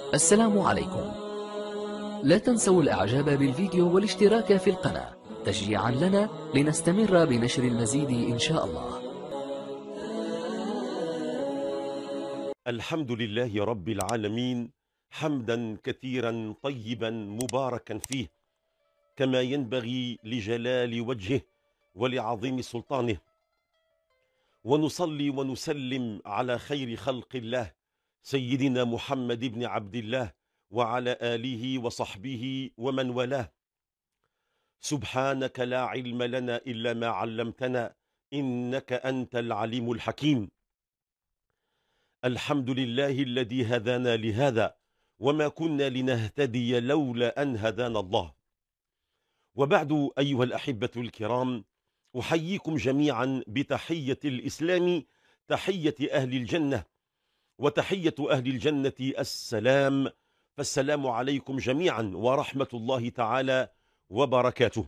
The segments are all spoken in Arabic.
السلام عليكم لا تنسوا الاعجاب بالفيديو والاشتراك في القناة تشجيعا لنا لنستمر بنشر المزيد ان شاء الله الحمد لله رب العالمين حمدا كثيرا طيبا مباركا فيه كما ينبغي لجلال وجهه ولعظيم سلطانه ونصلي ونسلم على خير خلق الله سيدنا محمد بن عبد الله وعلى آله وصحبه ومن والاه سبحانك لا علم لنا إلا ما علمتنا إنك أنت العليم الحكيم الحمد لله الذي هدانا لهذا وما كنا لنهتدي لولا أن هدانا الله وبعد أيها الأحبة الكرام أحييكم جميعا بتحية الإسلام تحية أهل الجنة وتحية أهل الجنة السلام فالسلام عليكم جميعا ورحمة الله تعالى وبركاته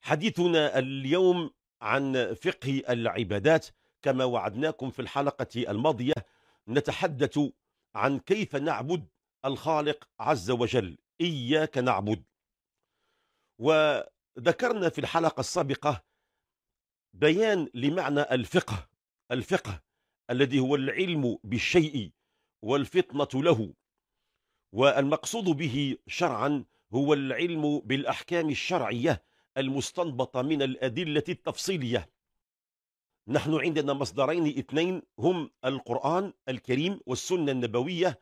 حديثنا اليوم عن فقه العبادات كما وعدناكم في الحلقة الماضية نتحدث عن كيف نعبد الخالق عز وجل إياك نعبد وذكرنا في الحلقة السابقة بيان لمعنى الفقه الفقه الذي هو العلم بالشيء والفطنة له والمقصود به شرعا هو العلم بالأحكام الشرعية المستنبطة من الأدلة التفصيلية نحن عندنا مصدرين اثنين هم القرآن الكريم والسنة النبوية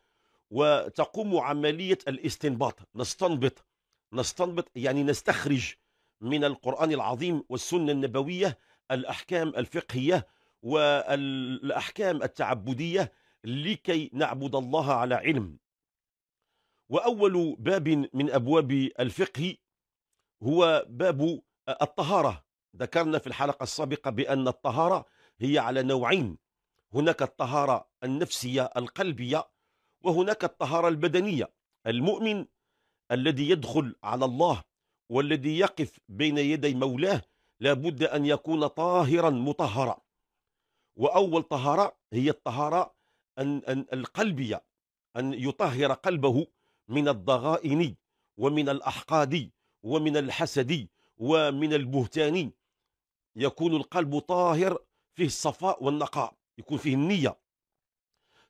وتقوم عملية الاستنباط نستنبط نستنبط يعني نستخرج من القرآن العظيم والسنة النبوية الأحكام الفقهية والأحكام التعبدية لكي نعبد الله على علم وأول باب من أبواب الفقه هو باب الطهارة ذكرنا في الحلقة السابقة بأن الطهارة هي على نوعين هناك الطهارة النفسية القلبية وهناك الطهارة البدنية المؤمن الذي يدخل على الله والذي يقف بين يدي مولاه لابد أن يكون طاهرا مطهرا وأول طهارة هي الطهارة القلبية أن يطهر قلبه من الضغائن ومن الأحقاد ومن الحسد ومن البهتان يكون القلب طاهر فيه الصفاء والنقاء يكون فيه النية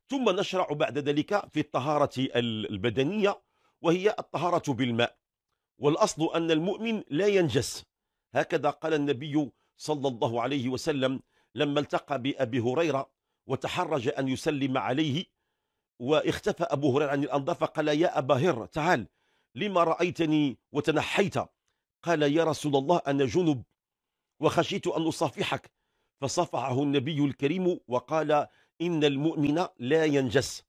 ثم نشرع بعد ذلك في الطهارة البدنية وهي الطهارة بالماء والأصل أن المؤمن لا ينجس هكذا قال النبي صلى الله عليه وسلم لما التقى بأبي هريرة وتحرج أن يسلم عليه واختفى أبو هريرة عن الأنظار فقال يا أبا هر تعال لما رأيتني وتنحيت قال يا رسول الله أنا جنب وخشيت أن أصافحك فصفعه النبي الكريم وقال إن المؤمن لا ينجس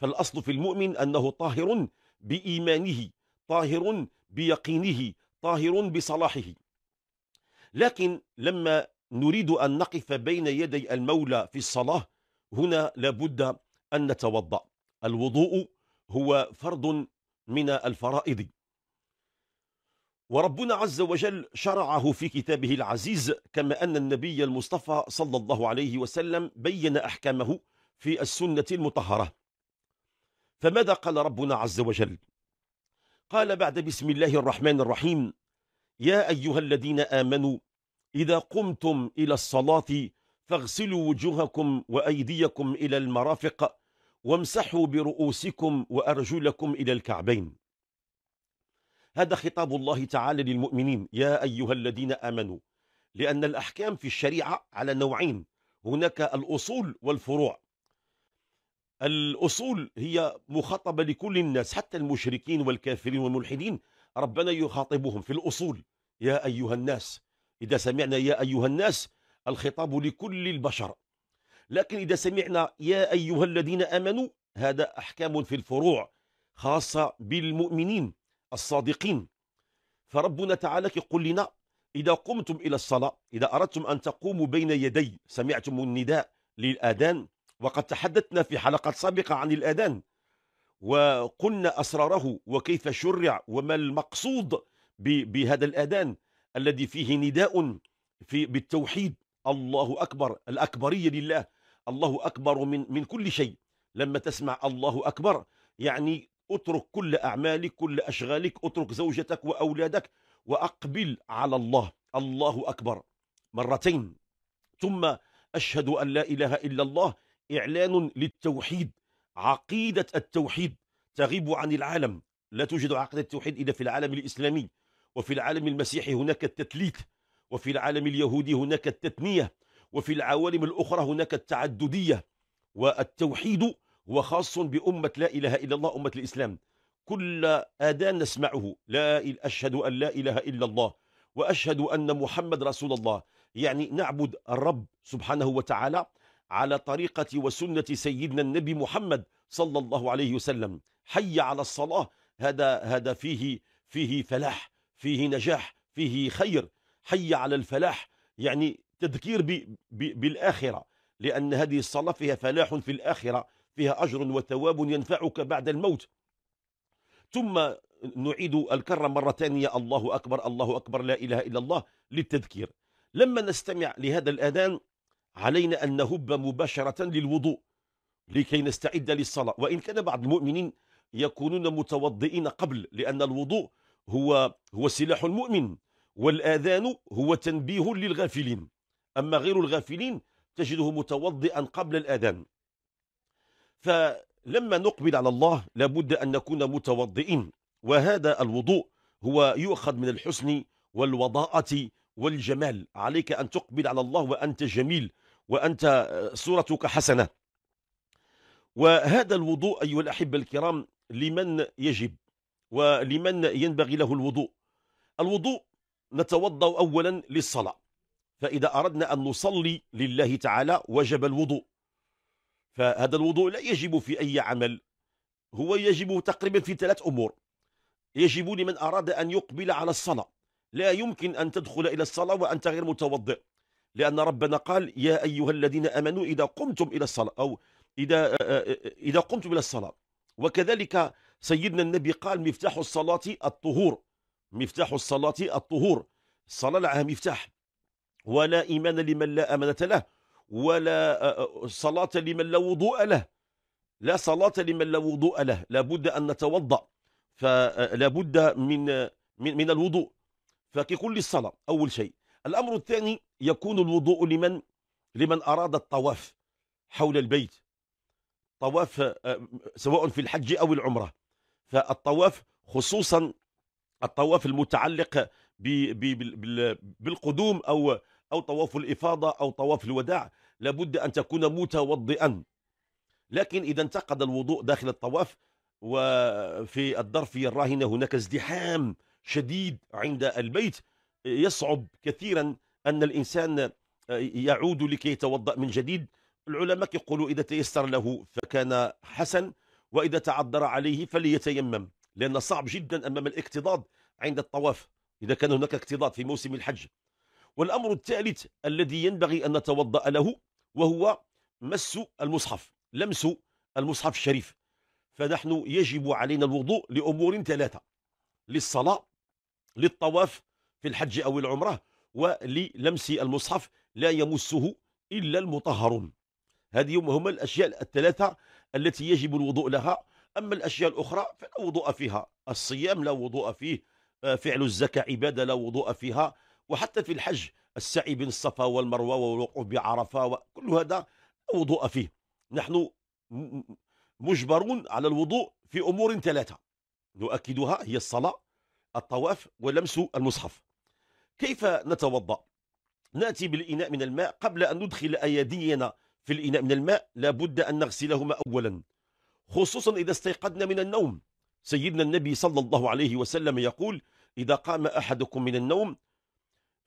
فالأصل في المؤمن أنه طاهر بإيمانه طاهر بيقينه طاهر بصلاحه لكن لما نريد أن نقف بين يدي المولى في الصلاة هنا لابد أن نتوضأ الوضوء هو فرض من الفرائض وربنا عز وجل شرعه في كتابه العزيز كما أن النبي المصطفى صلى الله عليه وسلم بين أحكامه في السنة المطهرة فماذا قال ربنا عز وجل قال بعد بسم الله الرحمن الرحيم يا أيها الذين آمنوا إذا قمتم إلى الصلاة فاغسلوا وجوهكم وأيديكم إلى المرافق وامسحوا برؤوسكم وأرجلكم إلى الكعبين هذا خطاب الله تعالى للمؤمنين يا أيها الذين آمنوا لأن الأحكام في الشريعة على نوعين هناك الأصول والفروع الأصول هي مخاطبة لكل الناس حتى المشركين والكافرين والملحدين ربنا يخاطبهم في الأصول يا أيها الناس إذا سمعنا يا أيها الناس الخطاب لكل البشر لكن إذا سمعنا يا أيها الذين آمنوا هذا أحكام في الفروع خاصة بالمؤمنين الصادقين فربنا تعالى يقول لنا إذا قمتم إلى الصلاة إذا أردتم أن تقوموا بين يدي سمعتم النداء للآذان وقد تحدثنا في حلقة سابقة عن الآذان وقلنا أسراره وكيف شرع وما المقصود بهذا الآذان الذي فيه نداء في بالتوحيد الله أكبر الأكبرية لله الله أكبر من, من كل شيء لما تسمع الله أكبر يعني اترك كل أعمالك كل أشغالك اترك زوجتك وأولادك وأقبل على الله الله أكبر مرتين ثم أشهد أن لا إله إلا الله إعلان للتوحيد عقيدة التوحيد تغيب عن العالم لا توجد عقيدة التوحيد إلا في العالم الإسلامي وفي العالم المسيحي هناك التثليث وفي العالم اليهودي هناك التثنية وفي العوالم الأخرى هناك التعددية والتوحيد هو خاص بأمة لا إله إلا الله أمة الإسلام كل آذان نسمعه لا أشهد أن لا إله إلا الله وأشهد أن محمد رسول الله يعني نعبد الرب سبحانه وتعالى على طريقة وسنة سيدنا النبي محمد صلى الله عليه وسلم حي على الصلاة هذا هذا فيه فيه فلاح فيه نجاح فيه خير حي على الفلاح يعني تذكير ب ب بالآخرة لأن هذه الصلاة فيها فلاح في الآخرة فيها أجر وثواب ينفعك بعد الموت ثم نعيد الكرة مرة ثانية الله أكبر الله أكبر لا إله إلا الله للتذكير لما نستمع لهذا الأذان علينا أن نهب مباشرة للوضوء لكي نستعد للصلاة وإن كان بعض المؤمنين يكونون متوضئين قبل لأن الوضوء هو هو سلاح المؤمن والآذان هو تنبيه للغافلين أما غير الغافلين تجده متوضئا قبل الآذان فلما نقبل على الله لابد أن نكون متوضئين وهذا الوضوء هو يؤخذ من الحسن والوضاءة والجمال عليك أن تقبل على الله وأنت جميل وأنت آه، صورتك حسنة وهذا الوضوء أيها الأحبة الكرام لمن يجب ولمن ينبغي له الوضوء الوضوء نتوضأ أولا للصلاة فإذا أردنا أن نصلي لله تعالى وجب الوضوء فهذا الوضوء لا يجب في أي عمل هو يجب تقريبا في ثلاث أمور يجب لمن أراد أن يقبل على الصلاة لا يمكن أن تدخل إلى الصلاة وأنت غير متوضئ لأن ربنا قال يا أيها الذين أمنوا إذا قمتم إلى الصلاة أو إذا, إذا قمتم إلى الصلاة وكذلك سيدنا النبي قال مفتاح الصلاة الطهور مفتاح الصلاة الطهور الصلاة لها مفتاح ولا إيمان لمن لا أمانة له ولا آه، آه، صلاة لمن لا وضوء له لا صلاة لمن لا وضوء له لابد أن نتوضأ فلابد آه، من من, من الوضوء فككل الصلاة أول شيء الأمر الثاني يكون الوضوء لمن لمن أراد الطواف حول البيت طواف سواء في الحج أو العمرة فالطواف خصوصا الطواف المتعلق بالقدوم أو أو طواف الإفاضة أو طواف الوداع لابد أن تكون متوضئا لكن إذا انتقد الوضوء داخل الطواف وفي الظرفية الراهنة هناك ازدحام شديد عند البيت يصعب كثيرا أن الإنسان يعود لكي يتوضأ من جديد العلماء يقولوا إذا تيسر له فكان حسن وإذا تعذر عليه فليتيمم لأن صعب جدا أمام الاكتضاد عند الطواف إذا كان هناك اكتضاد في موسم الحج والأمر الثالث الذي ينبغي أن نتوضأ له وهو مس المصحف لمس المصحف الشريف فنحن يجب علينا الوضوء لأمور ثلاثة للصلاة للطواف في الحج أو العمرة وللمس المصحف لا يمسه إلا المطهرون هذه هما الأشياء الثلاثة التي يجب الوضوء لها أما الأشياء الأخرى فلا وضوء فيها الصيام لا وضوء فيه آه، فعل الزكاة عبادة لا وضوء فيها وحتى في الحج السعي بين الصفا والمروة والوقوف بعرفة كل هذا لا وضوء فيه نحن مجبرون على الوضوء في أمور ثلاثة نؤكدها هي الصلاة الطواف ولمس المصحف كيف نتوضأ؟ نأتي بالإناء من الماء قبل أن ندخل أيدينا في الإناء من الماء لابد أن نغسلهما أولا خصوصا إذا استيقظنا من النوم سيدنا النبي صلى الله عليه وسلم يقول إذا قام أحدكم من النوم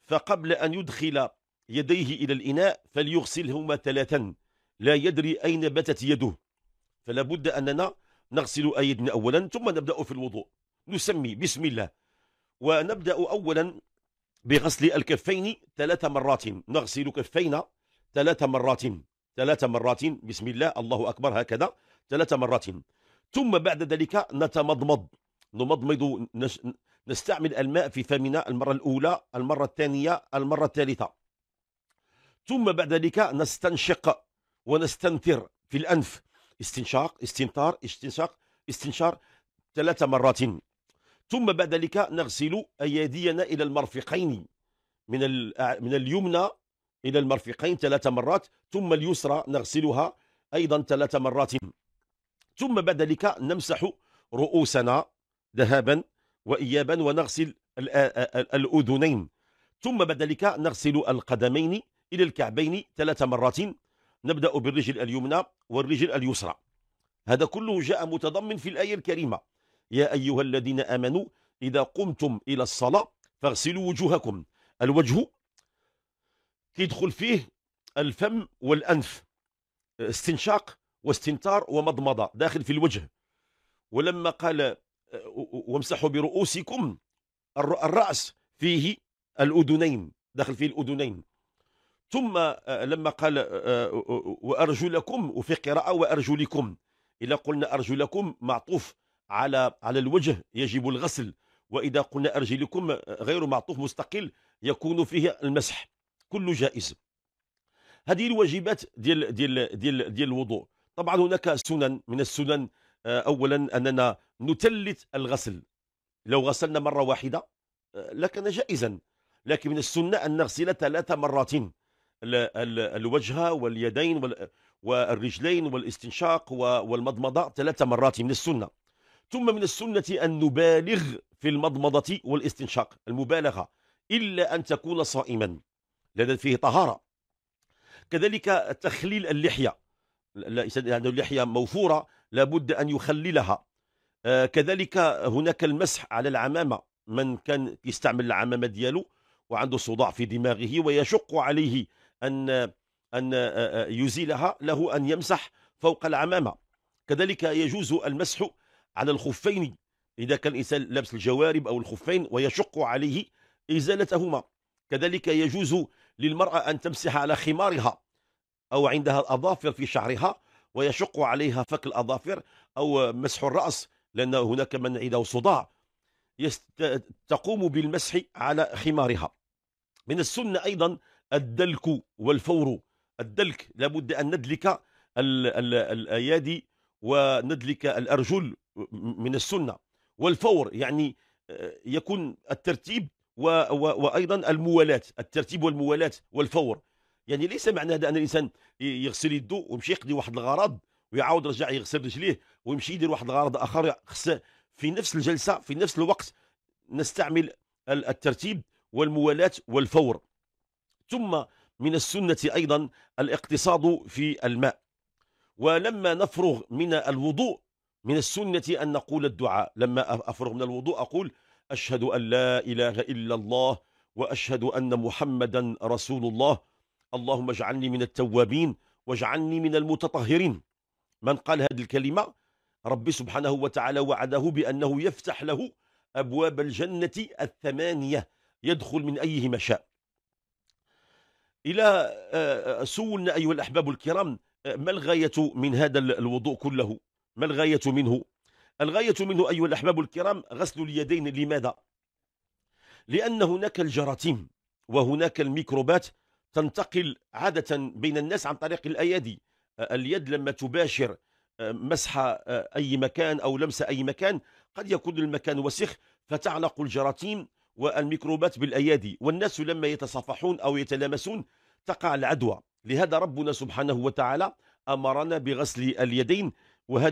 فقبل أن يدخل يديه إلى الإناء فليغسلهما ثلاثا لا يدري أين بتت يده فلا بد أننا نغسل أيدنا أولا ثم نبدأ في الوضوء نسمي بسم الله ونبدأ أولا بغسل الكفين ثلاث مرات نغسل كفينا ثلاث مرات ثلاث مرات بسم الله الله أكبر هكذا ثلاث مرات ثم بعد ذلك نتمضمض نمضمض نش... نستعمل الماء في فمنا المرة الأولى المرة الثانية المرة الثالثة ثم بعد ذلك نستنشق ونستنثر في الأنف استنشاق استنثار استنشاق استنشار ثلاث مرات ثم بعد ذلك نغسل أيدينا إلى المرفقين من من اليمنى إلى المرفقين ثلاث مرات ثم اليسرى نغسلها أيضا ثلاث مرات ثم بعد ذلك نمسح رؤوسنا ذهابا وإيابا ونغسل الأذنين ثم بعد ذلك نغسل القدمين إلى الكعبين ثلاث مرات نبدأ بالرجل اليمنى والرجل اليسرى هذا كله جاء متضمن في الآية الكريمة يا أيها الذين آمنوا إذا قمتم إلى الصلاة فاغسلوا وجوهكم الوجه كيدخل فيه الفم والأنف استنشاق واستنتار ومضمضة داخل في الوجه ولما قال وامسحوا برؤوسكم الرأس فيه الأذنين داخل فيه الأذنين ثم لما قال وأرجلكم وفي قراءة وأرجلكم إذا قلنا أرجلكم معطوف على على الوجه يجب الغسل وإذا قلنا أرجلكم غير معطوف مستقل يكون فيه المسح كله جائز هذه الواجبات ديال ديال ديال ديال الوضوء طبعا هناك سنن من السنن آه، اولا اننا نثلث الغسل لو غسلنا مره واحده آه، لكان جائزا لكن من السنه ان نغسل ثلاث مرات الوجه واليدين والرجلين والاستنشاق والمضمضه ثلاث مرات من السنه ثم من السنه ان نبالغ في المضمضه والاستنشاق المبالغه الا ان تكون صائما لأن فيه طهارة كذلك تخليل اللحية ليس يعني اللحية موفورة لابد أن يخللها آه، كذلك هناك المسح على العمامة من كان يستعمل العمامة ديالو وعنده صداع في دماغه ويشق عليه أن أن آه، آه، يزيلها له أن يمسح فوق العمامة كذلك يجوز المسح على الخفين إذا كان الإنسان لابس الجوارب أو الخفين ويشق عليه إزالتهما كذلك يجوز للمرأة أن تمسح على خمارها أو عندها الأظافر في شعرها ويشق عليها فك الأظافر أو مسح الرأس لأن هناك من عنده صداع يست... تقوم بالمسح على خمارها من السنة أيضا الدلك والفور الدلك لابد أن ندلك الأيادي وندلك الأرجل من السنة والفور يعني آه، يكون الترتيب و و وايضا الموالاه الترتيب والموالاه والفور يعني ليس معنى هذا ان الانسان يغسل يده ويمشي يقضي واحد الغرض ويعاود رجع يغسل رجليه ويمشي يدير واحد الغرض اخر خص في نفس الجلسه في نفس الوقت نستعمل الترتيب والموالاه والفور ثم من السنه ايضا الاقتصاد في الماء ولما نفرغ من الوضوء من السنه ان نقول الدعاء لما افرغ من الوضوء اقول أشهد أن لا إله إلا الله وأشهد أن محمدا رسول الله اللهم اجعلني من التوابين واجعلني من المتطهرين من قال هذه الكلمة ربي سبحانه وتعالى وعده بأنه يفتح له أبواب الجنة الثمانية يدخل من أيهما شاء إلى آه، آه، سولنا أيها الأحباب الكرام آه، ما الغاية من هذا الوضوء كله ما الغاية منه الغاية منه أيها الأحباب الكرام غسل اليدين لماذا؟ لأن هناك الجراثيم وهناك الميكروبات تنتقل عادة بين الناس عن طريق الأيادي آه، اليد لما تباشر آه، مسح آه، أي مكان أو لمس أي مكان قد يكون المكان وسخ فتعلق الجراثيم والميكروبات بالأيادي والناس لما يتصافحون أو يتلامسون تقع العدوى لهذا ربنا سبحانه وتعالى أمرنا بغسل اليدين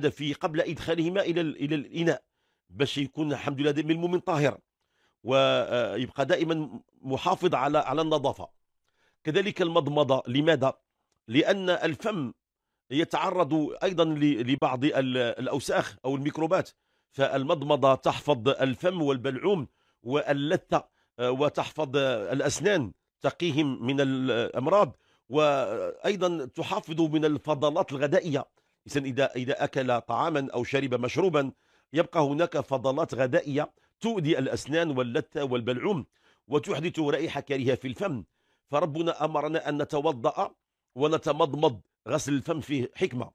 في قبل إدخالهما إلى إلى الإناء باش يكون الحمد لله دائما المؤمن طاهر ويبقى آه، دائما محافظ على على النظافة كذلك المضمضة لماذا؟ لأن الفم يتعرض أيضا لبعض الأوساخ أو الميكروبات فالمضمضة تحفظ الفم والبلعوم واللثة آه، وتحفظ الأسنان تقيهم من الأمراض وأيضا تحافظ من الفضلات الغذائية إنسان إذا, إذا أكل طعاما أو شرب مشروبا يبقى هناك فضلات غذائية تؤذي الأسنان واللثة والبلعوم وتحدث رائحة كريهة في الفم فربنا أمرنا أن نتوضأ ونتمضمض غسل الفم فيه حكمة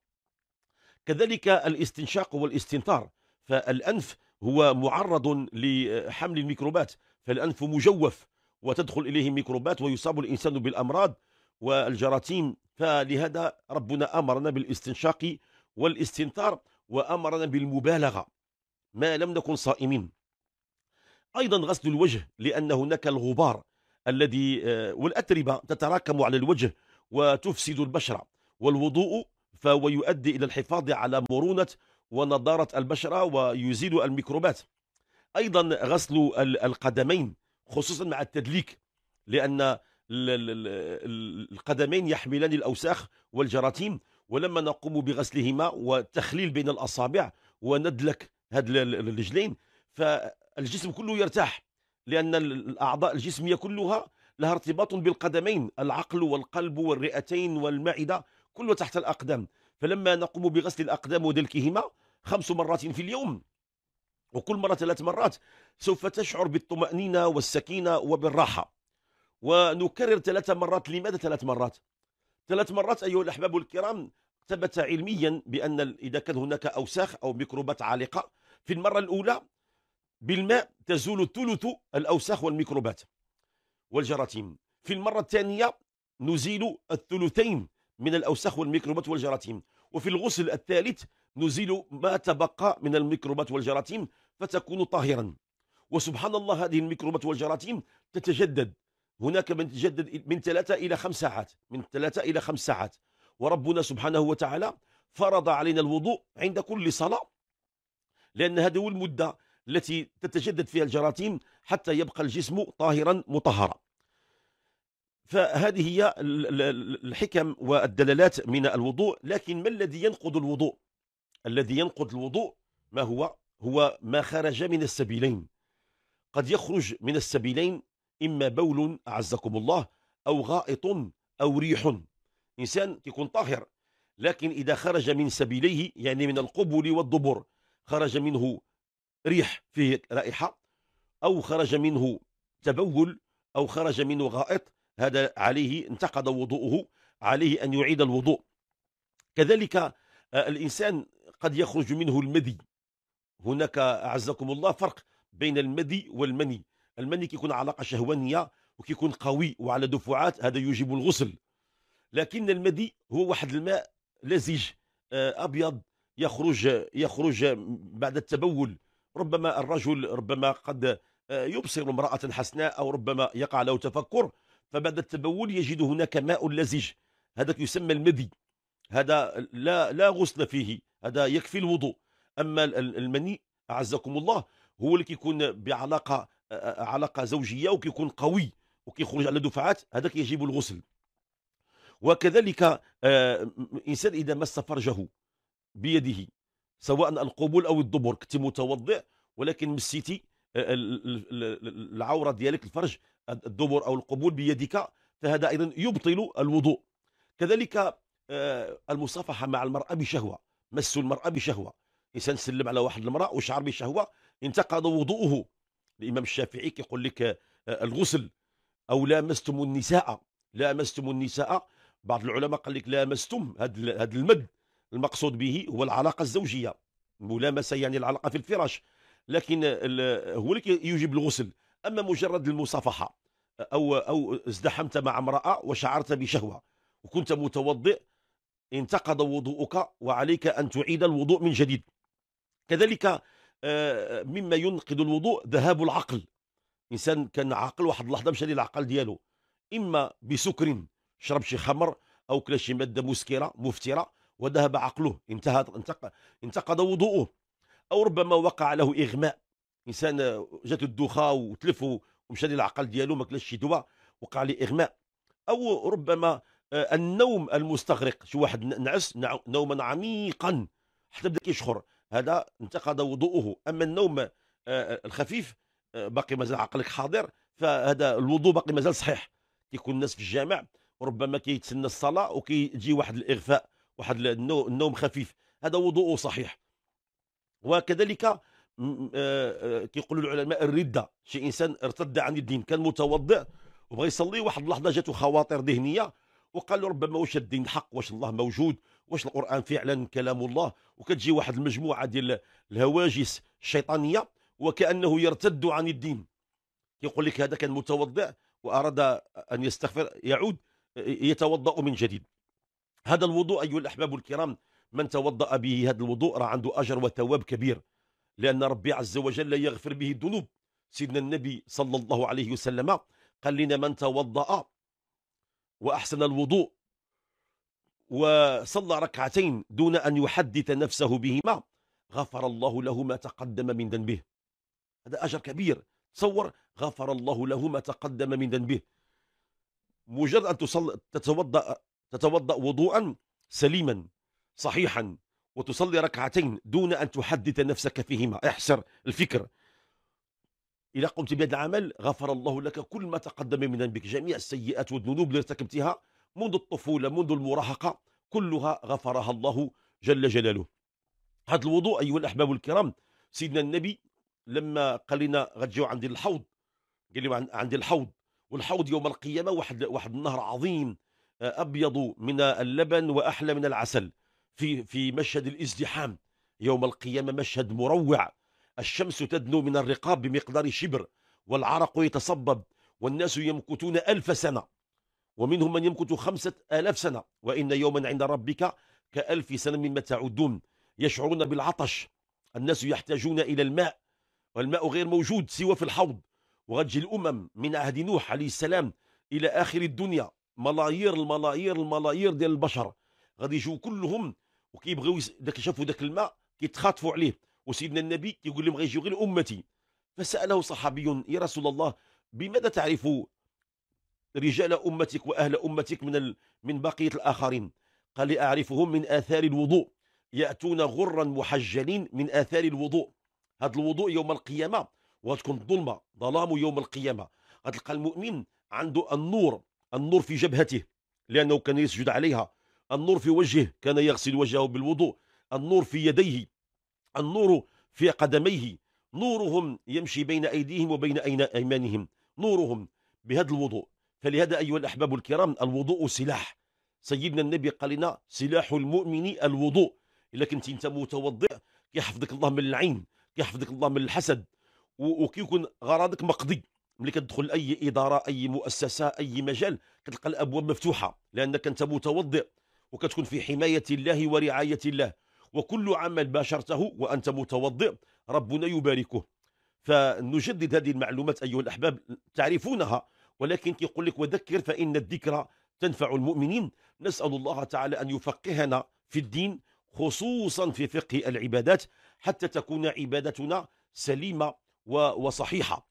كذلك الاستنشاق والاستنثار فالأنف هو معرض لحمل الميكروبات فالأنف مجوف وتدخل إليه ميكروبات ويصاب الإنسان بالأمراض والجراثيم فلهذا ربنا أمرنا بالاستنشاق والاستنثار وأمرنا بالمبالغة ما لم نكن صائمين أيضا غسل الوجه لأن هناك الغبار الذي آه، والأتربة تتراكم على الوجه وتفسد البشرة والوضوء فهو يؤدي إلى الحفاظ على مرونة ونضارة البشرة ويزيل الميكروبات أيضا غسل القدمين خصوصا مع التدليك لأن القدمين يحملان الأوساخ والجراثيم ولما نقوم بغسلهما والتخليل بين الأصابع وندلك هاد الرجلين فالجسم كله يرتاح لأن الأعضاء الجسمية كلها لها ارتباط بالقدمين العقل والقلب والرئتين والمعدة كله تحت الأقدام فلما نقوم بغسل الأقدام ودلكهما خمس مرات في اليوم وكل مرة ثلاث مرات سوف تشعر بالطمأنينة والسكينة وبالراحة ونكرر ثلاث مرات لماذا ثلاث مرات ثلاث مرات أيها الأحباب الكرام ثبت علميا بأن إذا كان هناك أوساخ أو ميكروبات عالقة في المرة الأولى بالماء تزول ثلث الأوساخ والميكروبات والجراثيم في المرة الثانية نزيل الثلثين من الأوساخ والميكروبات والجراثيم وفي الغسل الثالث نزيل ما تبقى من الميكروبات والجراثيم فتكون طاهرا وسبحان الله هذه الميكروبات والجراثيم تتجدد هناك من تجدد من ثلاثة إلى خمس ساعات من ثلاثة إلى خمس ساعات وربنا سبحانه وتعالى فرض علينا الوضوء عند كل صلاة لأن هذه هو المدة التي تتجدد فيها الجراثيم حتى يبقى الجسم طاهرا مطهرا فهذه هي الحكم والدلالات من الوضوء لكن ما الذي ينقض الوضوء الذي ينقض الوضوء ما هو هو ما خرج من السبيلين قد يخرج من السبيلين إما بول أعزكم الله أو غائط أو ريح إنسان يكون طاهر لكن إذا خرج من سبيليه يعني من القبل والضبر خرج منه ريح فيه رائحة أو خرج منه تبول أو خرج منه غائط هذا عليه انتقد وضوءه عليه أن يعيد الوضوء كذلك آه، الإنسان قد يخرج منه المدي هناك أعزكم الله فرق بين المدي والمني المني كيكون علاقه شهوانيه وكيكون قوي وعلى دفعات هذا يوجب الغسل لكن المدي هو واحد الماء لزج آه، ابيض يخرج يخرج بعد التبول ربما الرجل ربما قد آه، يبصر امراه حسناء او ربما يقع له تفكر فبعد التبول يجد هناك ماء لزج هذا يسمى المدي هذا لا لا غسل فيه هذا يكفي الوضوء اما المني اعزكم الله هو اللي كيكون بعلاقه علاقه زوجيه وكيكون قوي وكيخرج على دفعات هذا كيجيب الغسل وكذلك آه، الانسان اذا مس فرجه بيده سواء القبول او الدبر كنت متوضع ولكن مسيتي آه، العوره ديالك الفرج الدبر او القبول بيدك فهذا ايضا يبطل الوضوء كذلك آه، المصافحه مع المراه بشهوه مس المراه بشهوه انسان سلم على واحد المراه وشعر بشهوه انتقض وضوءه الإمام الشافعي كيقول لك آه، الغسل أو لامستم النساء لامستم النساء بعض العلماء قال لك لامستم هذا المد المقصود به هو العلاقة الزوجية ملامسة يعني العلاقة في الفراش لكن آه، هو اللي يوجب الغسل أما مجرد المصافحة آه، أو أو ازدحمت مع امرأة وشعرت بشهوة وكنت متوضئ انتقض وضوءك وعليك أن تعيد الوضوء من جديد كذلك آه، مما ينقذ الوضوء ذهاب العقل انسان كان عاقل واحد اللحظه مشى العقل ديالو اما بسكر شرب شي خمر او كلا شي ماده مسكره مفتره وذهب عقله انتهى انتقد وضوءه او ربما وقع له اغماء انسان آه، جات الدوخه وتلف ومشى للعقل ديالو ما كلاش شي دواء وقع له اغماء او ربما آه، النوم المستغرق شي واحد نعس نوما عميقا حتى بدا كيشخر هذا انتقد وضوءه أما النوم آه، آه، الخفيف آه، باقي مازال عقلك حاضر فهذا الوضوء باقي مازال صحيح كيكون الناس في الجامع وربما كيتسنى الصلاة وكيجي واحد الإغفاء واحد النوم خفيف هذا وضوء صحيح وكذلك كيقولوا العلماء الردة شي إنسان ارتد عن الدين كان متوضع وبغى يصلي واحد اللحظة جاته خواطر ذهنية وقال له ربما واش الدين حق واش الله موجود واش القران فعلا كلام الله وكتجي واحد المجموعه ديال الهواجس الشيطانيه وكانه يرتد عن الدين يقول لك هذا كان متوضع واراد ان يستغفر يعود يتوضا من جديد هذا الوضوء ايها الاحباب الكرام من توضا به هذا الوضوء راه عنده اجر وثواب كبير لان ربي عز وجل يغفر به الذنوب سيدنا النبي صلى الله عليه وسلم قال لنا من توضا واحسن الوضوء وصلى ركعتين دون أن يحدث نفسه بهما غفر الله له ما تقدم من ذنبه هذا أجر كبير تصور غفر الله له ما تقدم من ذنبه مجرد أن تصل... تتوضأ تتوضأ وضوءا سليما صحيحا وتصلي ركعتين دون أن تحدث نفسك فيهما احسر الفكر إذا قمت بهذا العمل غفر الله لك كل ما تقدم من ذنبك جميع السيئات والذنوب اللي ارتكبتها منذ الطفولة منذ المراهقة كلها غفرها الله جل جلاله هذا الوضوء أيها الأحباب الكرام سيدنا النبي لما قال لنا غتجيو عندي الحوض قال لي عندي الحوض والحوض يوم القيامة واحد, واحد النهر عظيم آه، أبيض من اللبن وأحلى من العسل في, في مشهد الازدحام يوم القيامة مشهد مروع الشمس تدنو من الرقاب بمقدار شبر والعرق يتصبب والناس يمكثون ألف سنة ومنهم من يمكث خمسة آلاف سنة وإن يوما عند ربك كألف سنة مما تعدون يشعرون بالعطش الناس يحتاجون إلى الماء والماء غير موجود سوى في الحوض وغتجي الأمم من عهد نوح عليه السلام إلى آخر الدنيا ملايير الملايير الملايير ديال البشر غادي يجوا كلهم وكيبغيو داك شافوا داك الماء كيتخاطفوا عليه وسيدنا النبي كيقول لهم غيجيو غير امتي فساله صحابي يا رسول الله بماذا تعرف رجال أمتك وأهل أمتك من, ال... من بقية الآخرين قال لي أعرفهم من آثار الوضوء يأتون غرا محجلين من آثار الوضوء هذا الوضوء يوم القيامة وتكون ظلمة ظلام يوم القيامة غتلقى المؤمن عنده النور النور في جبهته لأنه كان يسجد عليها النور في وجهه كان يغسل وجهه بالوضوء النور في يديه النور في قدميه نورهم يمشي بين أيديهم وبين أيمانهم نورهم بهذا الوضوء فلهذا أيها الأحباب الكرام الوضوء سلاح سيدنا النبي قال لنا سلاح المؤمن الوضوء إلا كنت أنت متوضع كيحفظك الله من العين كيحفظك الله من الحسد وكيكون غرضك مقضي ملي كتدخل اي اداره اي مؤسسه اي مجال كتلقى الابواب مفتوحه لانك انت متوضع وكتكون في حمايه الله ورعايه الله وكل عمل باشرته وانت متوضع ربنا يباركه فنجدد هذه المعلومات ايها الاحباب تعرفونها ولكن يقول لك وذكر فإن الذكرى تنفع المؤمنين نسأل الله تعالى أن يفقهنا في الدين خصوصا في فقه العبادات حتى تكون عبادتنا سليمة وصحيحة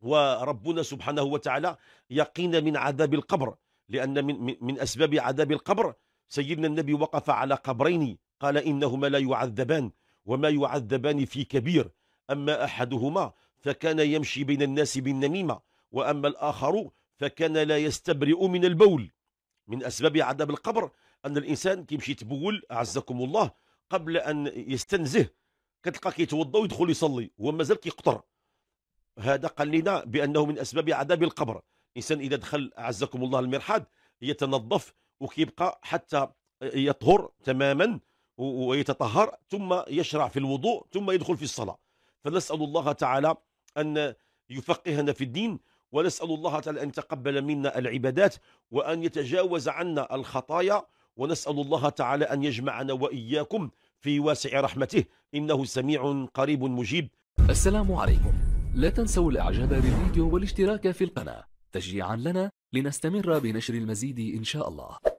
وربنا سبحانه وتعالى يقينا من عذاب القبر لأن من, من أسباب عذاب القبر سيدنا النبي وقف على قبرين قال إنهما لا يعذبان وما يعذبان في كبير أما أحدهما فكان يمشي بين الناس بالنميمة وأما الآخر فكان لا يستبرئ من البول من أسباب عذاب القبر أن الإنسان كيمشي تبول أعزكم الله قبل أن يستنزه كتلقى كيتوضا ويدخل يصلي هو مازال كيقطر هذا قال لنا بأنه من أسباب عذاب القبر الإنسان إذا دخل أعزكم الله المرحاض يتنظف وكيبقى حتى يطهر تماما ويتطهر ثم يشرع في الوضوء ثم يدخل في الصلاة فنسأل الله تعالى أن يفقهنا في الدين ونسأل الله تعالى أن يتقبل منا العبادات وأن يتجاوز عنا الخطايا ونسأل الله تعالى أن يجمعنا وإياكم في واسع رحمته إنه سميع قريب مجيب السلام عليكم لا تنسوا الإعجاب بالفيديو والاشتراك في القناة تشجيعا لنا لنستمر بنشر المزيد إن شاء الله